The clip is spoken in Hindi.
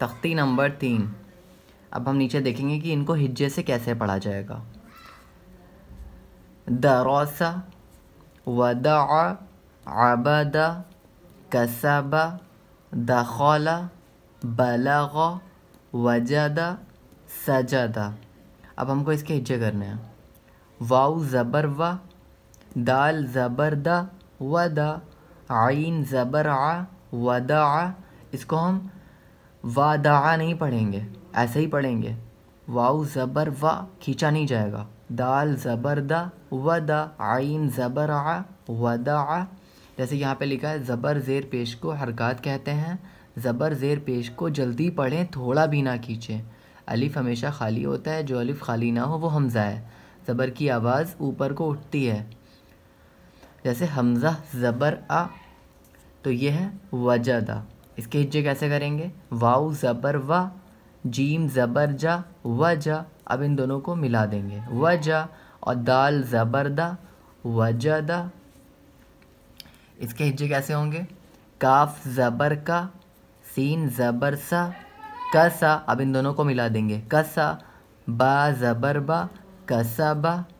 तख्ती नंबर तीन अब हम नीचे देखेंगे कि इनको हिज्जे से कैसे पढ़ा जाएगा दरोसा वद आबद कसब दखल बलग वजद सजद अब हमको इसके हिज्जे करने हैं वाउ ज़बर व दाल ज़बर द व आइन ज़बर आ आ इसको हम वादा नहीं पढ़ेंगे ऐसे ही पढ़ेंगे वाउ ज़बर वा खींचा नहीं जाएगा दाल ज़बर दा वदा आइन ज़बर आ वदा आ जैसे यहाँ पे लिखा है ज़बर ज़ेर पेश को हरकत कहते हैं ज़बर ज़ेर पेश को जल्दी पढ़ें थोड़ा भी ना खींचें अलिफ़ हमेशा खाली होता है जो अलिफ़ खाली ना हो वो हमज़ा है ज़बर की आवाज़ ऊपर को उठती है जैसे हमज़ा ज़बर आ तो ये है वजदा इसके हिज्जे कैसे करेंगे वाऊ ज़बर वा जीम ज़बर जा व जा अब इन दोनों को मिला देंगे व जा और दाल जा दा इसके हिज्जे कैसे होंगे काफ ज़बर का सीन ज़बर सा कसा अब इन दोनों को मिला देंगे कसा बा ज़बर बा कसबा